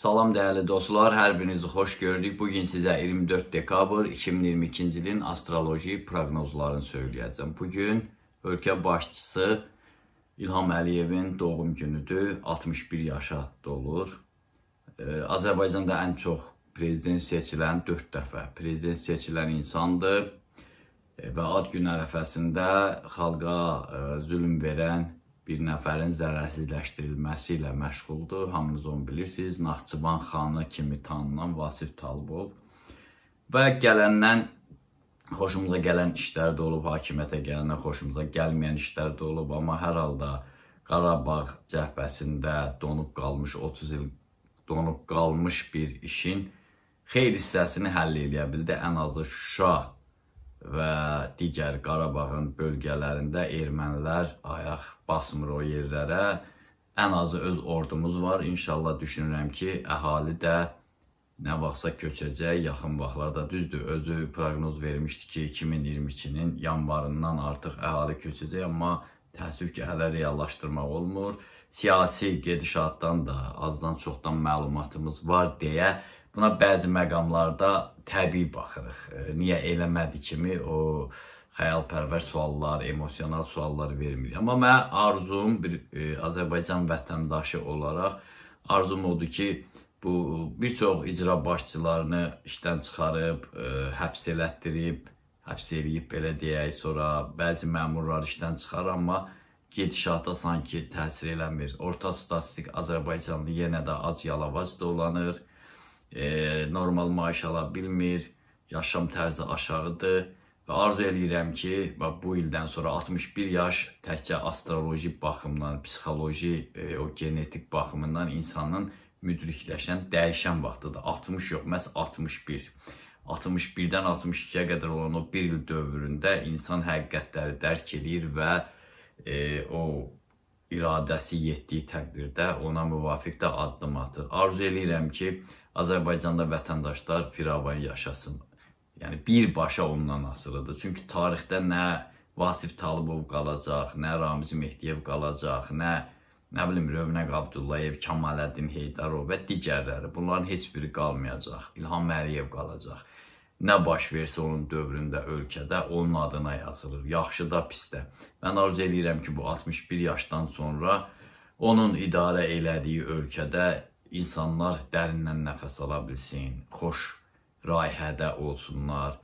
Salam dəyərli dostlar, hər birinizi xoş gördük. Bu gün sizə 24 dekabr 2022-ci ilin astroloji proqnozlarını söyləyəcəm. Bu gün ölkə başçısı İlham Əliyevin doğum günüdür. 61 yaşa dolur. Azərbaycanda ən çox prezident seçilən 4 dəfə prezident seçilən insandır və ad günü ərəfəsində xalqa e, zülm verən bir nəfərin zərərsizləşdirilməsi ilə məşğuldur. Hamınız onu bilirsiniz. Naxçıvan xanı kimi tanınan Vasif Talibov və gələndən xoşumuza gələn işlər də olub, hakimiyyətə gələndə xoşumuza gəlməyən işlər də olub, amma hər halda Qarabağ cəbhəsində donub qalmış 30 il donub qalmış bir işin xeyir hissəsini həll eləyə bildi ən azı Şuşa və digər Qarabağın bölgələrində ermənilər ayaq basmır o yerlərə. Ən azı öz ordumuz var. İnşallah düşünürəm ki, əhali də nə vaxtsa köçəcək yaxın vaxtlarda. Düzdür, özü proqnoz vermişdi ki, 2022-nin yanvarından artıq əhali köçəcək, amma təəssüf ki, hələ reallaşdırmaq olmur. Siyasi gedişatdan da azdan çoxdan məlumatımız var deyə Buna bəzi məqamlarda təbii baxırıq. E, niyə eləmədi kimi o xəyalpərvər suallar, emosional suallar vermir. Amma mən arzum bir e, Azərbaycan vətəndaşı olaraq arzum odur ki, bu bir çox icra başçılarını işdən çıxarıb, e, həbs elətdirib, həbs eləyib belə deyək, sonra bəzi məmurlar işdən çıxar, amma gedişata sanki təsir eləmir. Orta statistik Azərbaycanlı yenə də ac yalavac dolanır e, normal maaş ala bilmir, yaşam tərzi aşağıdır və arzu eləyirəm ki, və bu ildən sonra 61 yaş təkcə astroloji baxımdan, psixoloji, e, o genetik baxımından insanın müdrikləşən, dəyişən vaxtıdır. 60 yox, məhz 61. 61-dən 62-yə qədər olan o bir il dövründə insan həqiqətləri dərk eləyir və e, o iradəsi yetdiyi təqdirdə ona müvafiq də addım atır. Arzu eləyirəm ki, Azərbaycanda vətəndaşlar firavan yaşasın. Yəni birbaşa ondan asılıdır. Çünki tarixdə nə Vasif Talıbov qalacaq, nə Ramiz Mehdiyev qalacaq, nə nə bilim Rövnəq Abdullayev, Kamaləddin Heydarov və digərləri. Bunların heç biri qalmayacaq. İlham Əliyev qalacaq. Nə baş versə onun dövründə ölkədə onun adına yazılır. Yaxşı da, pis də. Mən arzu eləyirəm ki, bu 61 yaşdan sonra onun idarə elədiyi ölkədə insanlar dərindən nəfəs ala bilsin, xoş rayihədə olsunlar,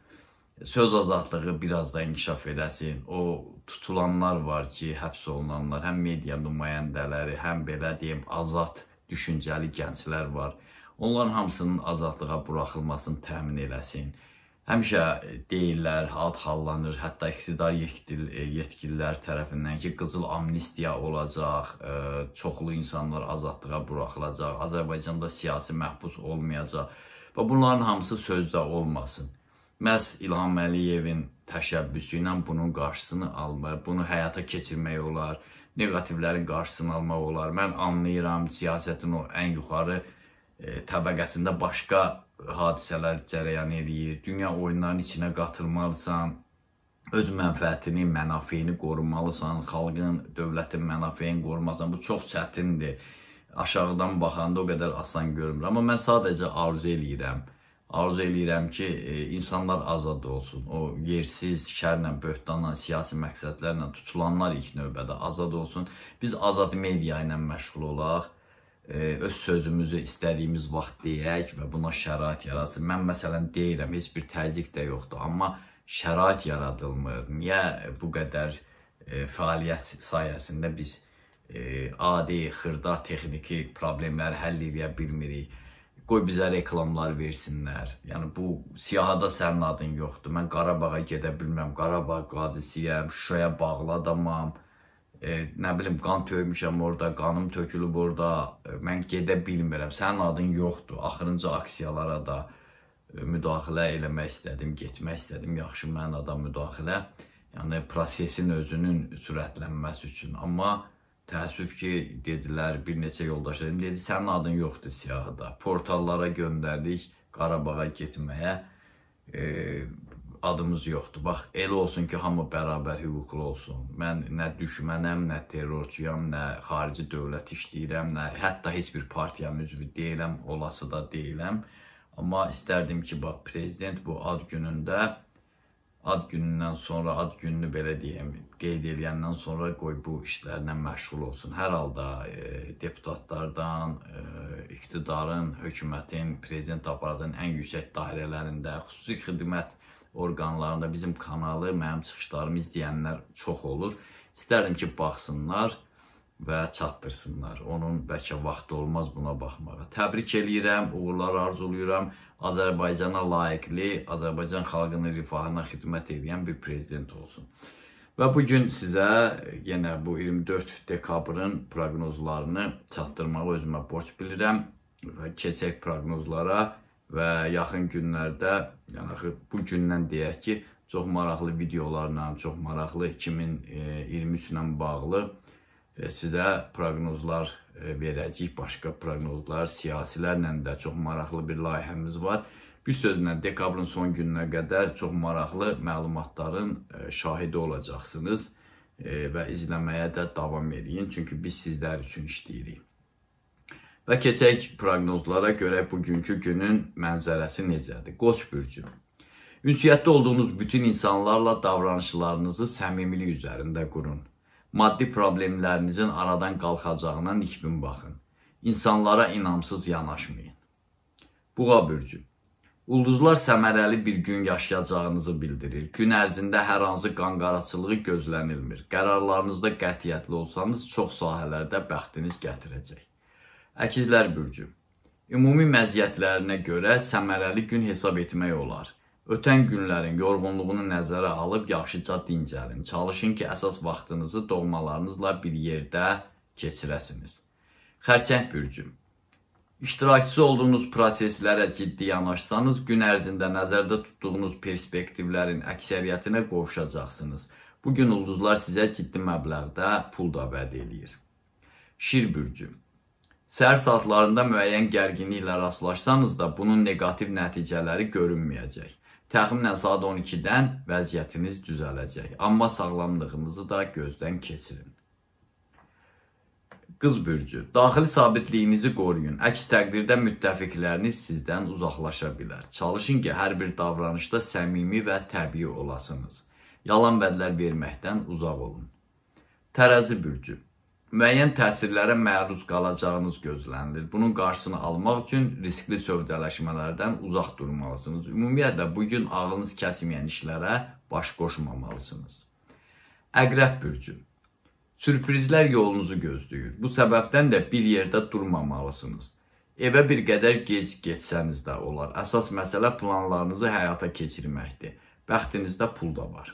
söz azadlığı biraz da inkişaf eləsin. O tutulanlar var ki, həbs olunanlar, həm media nümayəndələri, həm belə deyim, azad düşüncəli gənclər var. Onların hamısının azadlığa buraxılmasını təmin eləsin. Həmişə deyirlər, ad hallanır, hətta iqtidar e, yetkililər tərəfindən ki, qızıl amnistiya olacaq, e, çoxlu insanlar azadlığa buraxılacaq, Azərbaycanda siyasi məhbus olmayacaq və bunların hamısı sözdə olmasın. Məhz İlham Əliyevin təşəbbüsü ilə bunun qarşısını almaq, bunu həyata keçirmək olar, negativlərin qarşısını almaq olar. Mən anlayıram, siyasətin o ən yuxarı e, təbəqəsində başqa hadisələr cərəyan eləyir. Dünya oyunlarının içinə qatılmalısan, öz mənfəətini, mənafeyini qorumalısan, xalqın, dövlətin mənafeyini qorumalısan. Bu çox çətindir. Aşağıdan baxanda o qədər asan görünmür. Amma mən sadəcə arzu eləyirəm. Arzu eləyirəm ki, e, insanlar azad olsun. O yersiz şərlə, böhtanla, siyasi məqsədlərlə tutulanlar ilk növbədə azad olsun. Biz azad media ilə məşğul olaq öz sözümüzü istədiyimiz vaxt deyək və buna şərait yaratsın. Mən məsələn deyirəm, heç bir təzyiq də yoxdur, amma şərait yaradılmır. Niyə bu qədər e, fəaliyyət sayəsində biz e, adi, xırda texniki problemləri həll edə bilmirik? Qoy bizə reklamlar versinlər. Yəni bu siyahıda sənin adın yoxdur. Mən Qarabağa gedə bilmirəm. Qarabağ qadisiyəm, Şuşaya bağlı adamam e, nə bilim qan töymüşəm orada, qanım tökülüb orada, e, mən gedə bilmirəm, sənin adın yoxdur. Axırıncı aksiyalara da e, müdaxilə eləmək istədim, getmək istədim. Yaxşı mənim adam müdaxilə, yəni prosesin özünün sürətlənməsi üçün. Amma təəssüf ki, dedilər bir neçə yoldaşlarım dedi, sənin adın yoxdur siyahıda. Portallara göndərdik Qarabağa getməyə. E, adımız yoxdur. Bax, elə olsun ki, hamı bərabər hüquqlu olsun. Mən nə düşmənəm, nə terrorçuyam, nə xarici dövlət işləyirəm, nə hətta heç bir partiyanın üzvü deyiləm, olası da deyiləm. Amma istərdim ki, bax, prezident bu ad günündə ad günündən sonra, ad gününü belə deyim, qeyd eləyəndən sonra qoy bu işlərlə məşğul olsun. Hər halda e, deputatlardan, e, iqtidarın, hökumətin, prezident aparatının ən yüksək dairələrində xüsusi xidmət orqanlarında bizim kanalı, mənim çıxışlarımı izləyənlər çox olur. İstərdim ki, baxsınlar və çatdırsınlar. Onun bəlkə vaxtı olmaz buna baxmağa. Təbrik eləyirəm, uğurlar arzulayıram. Azərbaycana layiqli, Azərbaycan xalqının rifahına xidmət edən bir prezident olsun. Və bu gün sizə yenə bu 24 dekabrın proqnozlarını çatdırmağı özümə borc bilirəm və keçək proqnozlara və yaxın günlərdə, yəni axı bu gündən deyək ki, çox maraqlı videolarla, çox maraqlı 2023 e, ilə bağlı e, sizə proqnozlar e, verəcəyik, başqa proqnozlar, siyasilərlə də çox maraqlı bir layihəmiz var. Bir sözlə dekabrın son gününə qədər çox maraqlı məlumatların şahidi olacaqsınız və izləməyə də davam edin, çünki biz sizlər üçün işləyirik. Və keçək proqnozlara görə bugünkü günün mənzərəsi necədir? Qoç bürcü. Ünsiyyətdə olduğunuz bütün insanlarla davranışlarınızı səmimilik üzərində qurun. Maddi problemlərinizin aradan qalxacağına nikbin baxın. İnsanlara inamsız yanaşmayın. Buğa bürcü. Ulduzlar səmərəli bir gün yaşayacağınızı bildirir. Gün ərzində hər hansı qanqaraçılığı gözlənilmir. Qərarlarınızda qətiyyətli olsanız, çox sahələrdə bəxtiniz gətirəcək. Əkizlər bürcü. Ümumi məziyyətlərinə görə səmərəli gün hesab etmək olar. Ötən günlərin yorğunluğunu nəzərə alıb yaxşıca dincəlin. Çalışın ki, əsas vaxtınızı doğmalarınızla bir yerdə keçirəsiniz. Xərçəng bürcü. İştirakçısı olduğunuz proseslərə ciddi yanaşsanız, gün ərzində nəzərdə tutduğunuz perspektivlərin əksəriyyətinə qovuşacaqsınız. Bu gün ulduzlar sizə ciddi məbləğdə pul da vəd eləyir. Şir bürcü. Səhər saatlarında müəyyən gərginliklə rastlaşsanız da bunun neqativ nəticələri görünməyəcək. Təxminən saat 12-dən vəziyyətiniz düzələcək, amma sağlamlığınızı da gözdən keçirin. Qız bürcü, daxili sabitliyinizi qoruyun. Əks təqdirdə müttəfiqləriniz sizdən uzaqlaşa bilər. Çalışın ki, hər bir davranışda səmimi və təbii olasınız. Yalan vədlər verməkdən uzaq olun. Tərəzi bürcü, müəyyən təsirlərə məruz qalacağınız gözlənilir. Bunun qarşısını almaq üçün riskli sövdələşmələrdən uzaq durmalısınız. Ümumiyyətlə bu gün ağlınız kəsməyən işlərə baş qoşmamalısınız. Əqrəb bürcü. Sürprizlər yolunuzu gözləyir. Bu səbəbdən də bir yerdə durmamalısınız. Evə bir qədər gec getsəniz də olar. Əsas məsələ planlarınızı həyata keçirməkdir. Bəxtinizdə pul da var.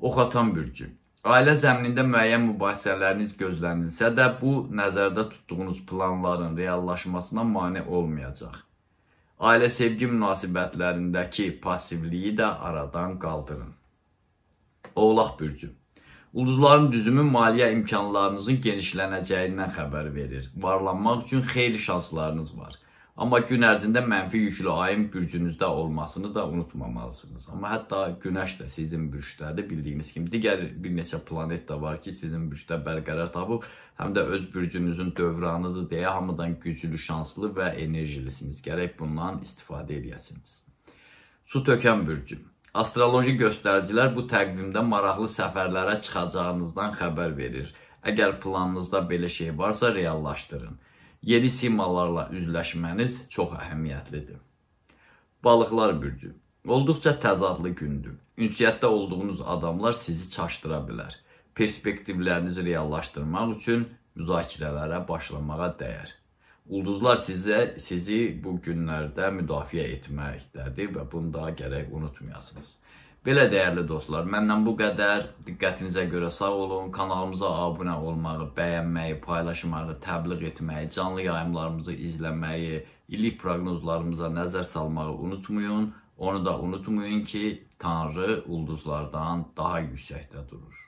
Ox atan bürcü. Ailə zəminində müəyyən mübahisələriniz gözlənilsə də, bu nəzərdə tutduğunuz planların reallaşmasına mane olmayacaq. Ailə sevgi münasibətlərindəki passivliyi də aradan qaldırın. Oğlaq bürcü Ulduzların düzümü maliyyə imkanlarınızın genişlənəcəyindən xəbər verir. Varlanmaq üçün xeyli şanslarınız var. Amma gün ərzində mənfi yüklü ayın bürcünüzdə olmasını da unutmamalısınız. Amma hətta günəş də sizin bürcdədir, bildiyiniz kimi. Digər bir neçə planet də var ki, sizin bürcdə bərqərar tapıb, həm də öz bürcünüzün dövranıdır deyə hamıdan güclü, şanslı və enerjilisiniz. Gərək bundan istifadə edəyəsiniz. Su tökən bürcü. Astroloji göstəricilər bu təqvimdə maraqlı səfərlərə çıxacağınızdan xəbər verir. Əgər planınızda belə şey varsa, reallaşdırın yeni simalarla üzləşməniz çox əhəmiyyətlidir. Balıqlar bürcü. Olduqca təzadlı gündür. Ünsiyyətdə olduğunuz adamlar sizi çaşdıra bilər. Perspektivlərinizi reallaşdırmaq üçün müzakirələrə başlamağa dəyər. Ulduzlar sizə sizi bu günlərdə müdafiə etməkdədir və bunu da gərək unutmayasınız. Belə dəyərli dostlar, məndən bu qədər. Diqqətinizə görə sağ olun. Kanalımıza abunə olmağı, bəyənməyi, paylaşmağı, təbliğ etməyi, canlı yayımlarımızı izləməyi, illik proqnozlarımıza nəzər salmağı unutmayın. Onu da unutmayın ki, Tanrı ulduzlardan daha yüksəkdə durur.